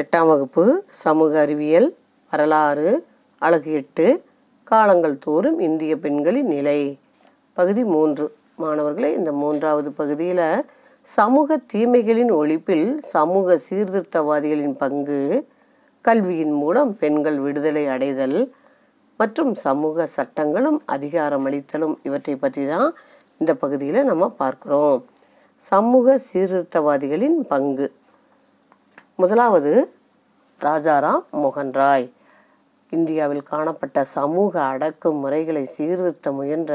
எட்டாம் வகுப்பு சமூக அறிவியல் வரலாறு அழகு எட்டு காலங்கள் தோறும் இந்திய பெண்களின் நிலை பகுதி மூன்று மாணவர்களே இந்த மூன்றாவது பகுதியில் சமூக தீமைகளின் ஒழிப்பில் சமூக சீர்திருத்தவாதிகளின் பங்கு கல்வியின் மூலம் பெண்கள் விடுதலை அடைதல் மற்றும் சமூக சட்டங்களும் அதிகாரமளித்தலும் இவற்றை பற்றி தான் இந்த பகுதியில் நம்ம பார்க்குறோம் சமூக சீர்திருத்தவாதிகளின் பங்கு முதலாவது ராஜாராம் மோகன் ராய் இந்தியாவில் காணப்பட்ட சமூக அடக்குமுறைகளை சீர்திருத்த முயன்ற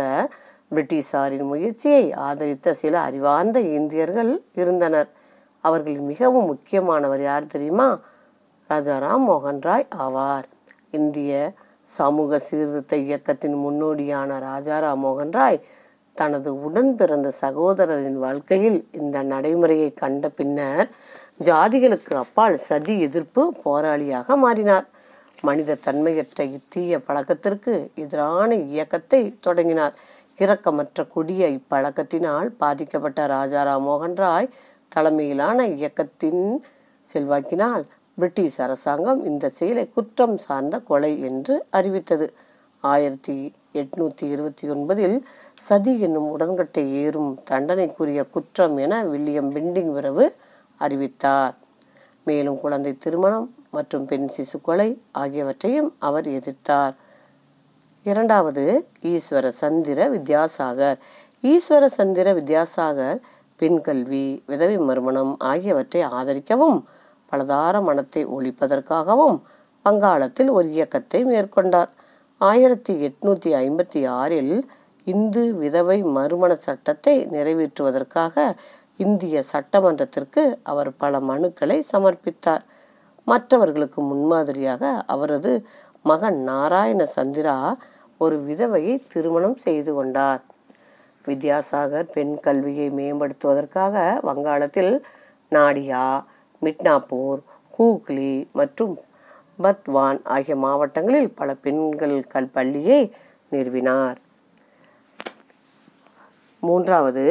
பிரிட்டிஷாரின் முயற்சியை ஆதரித்த சில அறிவார்ந்த இந்தியர்கள் இருந்தனர் அவர்கள் மிகவும் முக்கியமானவர் யார் தெரியுமா ராஜாராம் மோகன் ராய் ஆவார் இந்திய சமூக சீர்திருத்த இயக்கத்தின் முன்னோடியான ராஜாராம் மோகன் ராய் தனது உடன் பிறந்த சகோதரரின் வாழ்க்கையில் இந்த நடைமுறையை கண்ட பின்னர் ஜாதிகளுக்கு அப்பால் சதி எதிர்ப்பு போராளியாக மாறினார் மனித தன்மையற்ற இத்தீய பழக்கத்திற்கு எதிரான இயக்கத்தை தொடங்கினார் இரக்கமற்ற கொடிய இப்பழக்கத்தினால் பாதிக்கப்பட்ட ராஜாராம் மோகன் ராய் தலைமையிலான இயக்கத்தின் செல்வாக்கினால் பிரிட்டிஷ் அரசாங்கம் இந்த செயலை குற்றம் சார்ந்த கொலை என்று அறிவித்தது ஆயிரத்தி எட்நூத்தி இருபத்தி ஒன்பதில் சதி என்னும் உடன்கட்டை ஏறும் தண்டனைக்குரிய குற்றம் என வில்லியம் பிண்டிங் விரவு அறிவித்தார் மேலும் குழந்தை திருமணம் மற்றும் பெண் சிசு கொலை ஆகியவற்றையும் அவர் எதிர்த்தார் இரண்டாவது ஈஸ்வர சந்திர வித்யாசாகர் ஈஸ்வர சந்திர வித்யாசாகர் பெண் கல்வி விதவை மறுமணம் ஆகியவற்றை ஆதரிக்கவும் பலதார மனத்தை ஒழிப்பதற்காகவும் வங்காளத்தில் ஒரு இயக்கத்தை மேற்கொண்டார் ஆயிரத்தி எட்நூத்தி ஐம்பத்தி ஆறில் இந்து விதவை மறுமண சட்டத்தை நிறைவேற்றுவதற்காக இந்திய சட்டமன்றத்திற்கு அவர் பல மனுக்களை சமர்ப்பித்தார் மற்றவர்களுக்கு முன்மாதிரியாக அவரது மகன் நாராயண சந்திரா ஒரு விதவையை திருமணம் செய்து கொண்டார் வித்யாசாகர் பெண் கல்வியை மேம்படுத்துவதற்காக வங்காளத்தில் நாடியா மிட்னாப்பூர் ஹூக்லி மற்றும் பத்வான் ஆகிய மாவட்டங்களில் பல பெண்கள் கல் பள்ளியை நிறுவினார் மூன்றாவது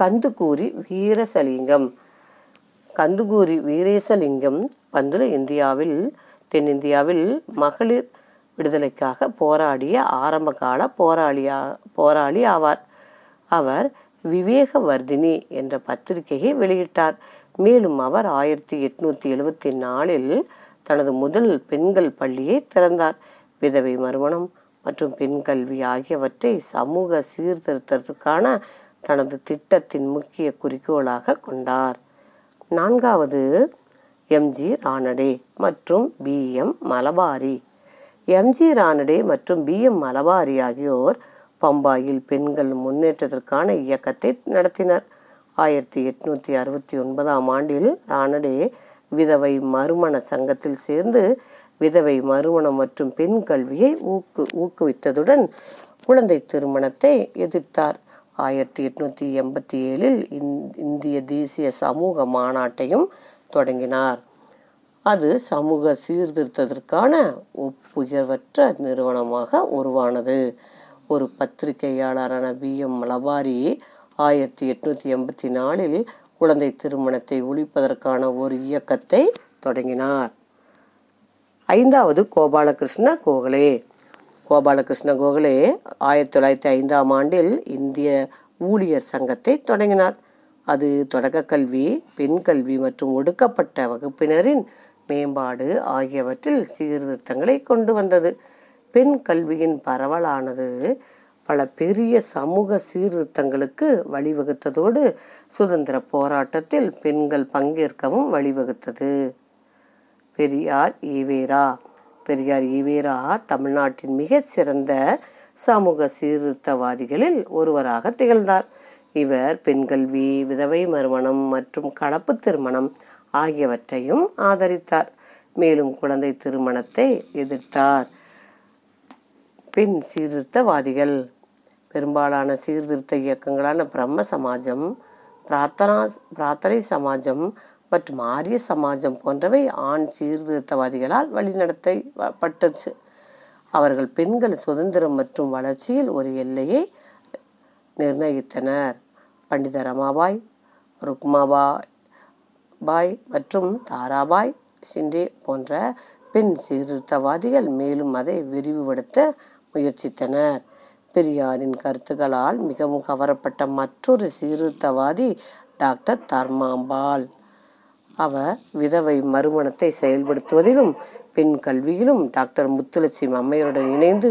கந்துகூரி வீரசலிங்கம் கந்துகூரி வீரேசலிங்கம் பந்துல இந்தியாவில் தென்னிந்தியாவில் மகளிர் விடுதலைக்காக போராடிய ஆரம்பகால போராளியா போராளி ஆவார் அவர் விவேகவர்தினி என்ற பத்திரிகையை வெளியிட்டார் மேலும் அவர் ஆயிரத்தி எட்நூற்றி எழுபத்தி நாலில் தனது முதல் பெண்கள் பள்ளியை திறந்தார் விதவை மறுமணம் மற்றும் பெண் கல்வி ஆகியவற்றை சமூக சீர்திருத்தத்துக்கான தனது திட்டத்தின் முக்கிய குறிக்கோளாக கொண்டார் நான்காவது எம்ஜி ரானடே மற்றும் P M Malabari M G Ranade மற்றும் பி எம் மலபாரி ஆகியோர் பம்பாயில் பெண்கள் முன்னேற்றத்திற்கான இயக்கத்தை நடத்தினர் ஆயிரத்தி எட்நூற்றி அறுபத்தி ஒன்பதாம் ஆண்டில் ரானடே விதவை மறுமண சங்கத்தில் சேர்ந்து விதவை மறுமணம் மற்றும் பெண் கல்வியை ஊக்கு ஊக்குவித்ததுடன் குழந்தை திருமணத்தை எதிர்த்தார் ஆயிரத்தி எட்நூற்றி எண்பத்தி ஏழில் இந்திய தேசிய சமூக மாநாட்டையும் தொடங்கினார் அது சமூக சீர்திருத்தத்திற்கான ஒப்புயர்வற்ற நிறுவனமாக உருவானது ஒரு பத்திரிகையாளரான பி எம் லபாரி ஆயிரத்தி எட்நூற்றி எண்பத்தி நாலில் குழந்தை திருமணத்தை ஒழிப்பதற்கான ஒரு இயக்கத்தை தொடங்கினார் ஐந்தாவது கோபாலகிருஷ்ண கோகலே கோபாலகிருஷ்ண கோகலே ஆயிரத்தி தொள்ளாயிரத்தி ஐந்தாம் ஆண்டில் இந்திய ஊழியர் சங்கத்தை தொடங்கினார் அது தொடக்க கல்வி பெண் கல்வி மற்றும் ஒடுக்கப்பட்ட வகுப்பினரின் மேம்பாடு ஆகியவற்றில் சீர்திருத்தங்களை கொண்டு வந்தது பெண் கல்வியின் பரவலானது பல பெரிய சமூக சீர்திருத்தங்களுக்கு வழிவகுத்ததோடு சுதந்திர போராட்டத்தில் பெண்கள் பங்கேற்கவும் வழிவகுத்தது பெரியார் ஈவேரா பெரியார் ஈவேரா தமிழ்நாட்டின் மிகச்சிறந்த சமூக சீர்திருத்தவாதிகளில் ஒருவராக திகழ்ந்தார் இவர் பெண்கல்வி விதவை மறுமணம் மற்றும் கலப்பு திருமணம் ஆகியவற்றையும் ஆதரித்தார் மேலும் குழந்தை திருமணத்தை எதிர்த்தார் பின் சீர்திருத்தவாதிகள் பெரும்பாலான சீர்திருத்த இயக்கங்களான பிரம்ம சமாஜம் பிரார்த்தனா பிரார்த்தனை சமாஜம் மற்றும் ஆரிய சமாஜம் போன்றவை ஆண் சீர்திருத்தவாதிகளால் வழிநடத்தப்பட்டுச்சு அவர்கள் பெண்கள் சுதந்திரம் மற்றும் வளர்ச்சியில் ஒரு எல்லையை நிர்ணயித்தனர் பண்டித ரமாபாய் ருக்மாபா பாய் மற்றும் தாராபாய் சிண்டே போன்ற பெண் சீர்திருத்தவாதிகள் மேலும் அதை விரிவுபடுத்த முயற்சித்தனர் பெரியாரின் கருத்துக்களால் மிகவும் கவரப்பட்ட மற்றொரு சீர்திருத்தவாதி டாக்டர் தர்மாம்பாள் அவர் விதவை மறுமணத்தை செயல்படுத்துவதிலும் பெண் கல்வியிலும் டாக்டர் முத்துலட்சுமி அம்மையருடன் இணைந்து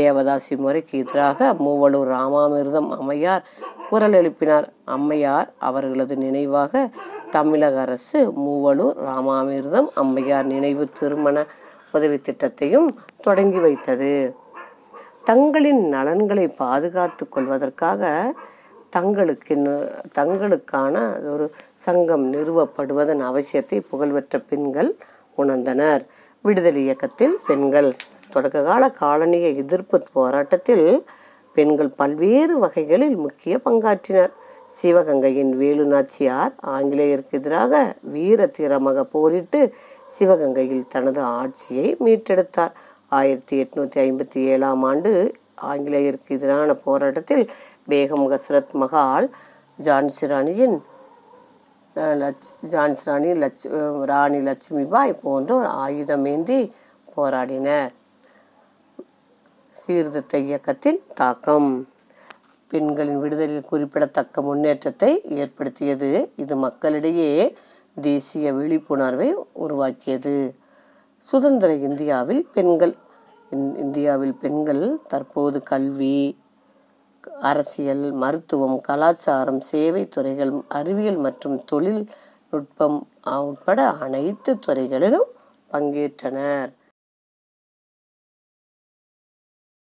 தேவதாசி முறைக்கு எதிராக மூவலூர் ராமாமிர்தம் அம்மையார் குரல் எழுப்பினார் அம்மையார் அவர்களது நினைவாக தமிழக அரசு மூவலூர் ராமாமிர்தம் அம்மையார் நினைவு திருமண உதவி திட்டத்தையும் தொடங்கி வைத்தது தங்களின் நலன்களை பாதுகாத்து கொள்வதற்காக தங்களுக்கென்று தங்களுக்கான ஒரு சங்கம் நிறுவப்படுவதன் அவசியத்தை புகழ்பெற்ற பெண்கள் உணர்ந்தனர் விடுதலை இயக்கத்தில் பெண்கள் தொடக்ககால காலனிய எதிர்ப்பு போராட்டத்தில் பெண்கள் பல்வேறு வகைகளில் முக்கிய பங்காற்றினர் சிவகங்கையின் வேலு நாச்சியார் ஆங்கிலேயருக்கு எதிராக வீர தீரமாக போரிட்டு சிவகங்கையில் தனது ஆட்சியை மீட்டெடுத்தார் ஆயிரத்தி எட்நூற்றி ஐம்பத்தி ஏழாம் ஆண்டு ஆங்கிலேயருக்கு எதிரான போராட்டத்தில் பேகம் ஹஸ்ரத் மஹால் ஜான்சி ராணியின் லட்ச் ஜான்சி ராணி லட்சு ராணி லட்சுமிபாய் போன்றோர் ஆயுதமேந்தி போராடினர் சீர்திருத்த இயக்கத்தின் தாக்கம் பெண்களின் விடுதலில் குறிப்பிடத்தக்க முன்னேற்றத்தை ஏற்படுத்தியது இது மக்களிடையே தேசிய விழிப்புணர்வை உருவாக்கியது சுதந்திர இந்தியாவில் பெண்கள் இந்தியாவில் பெண்கள் தற்போது கல்வி அரசியல் மருத்துவம் கலாச்சாரம் சேவை துறைகள் அறிவியல் மற்றும் தொழில்நுட்பம் உட்பட அனைத்து துறைகளிலும் பங்கேற்றனர்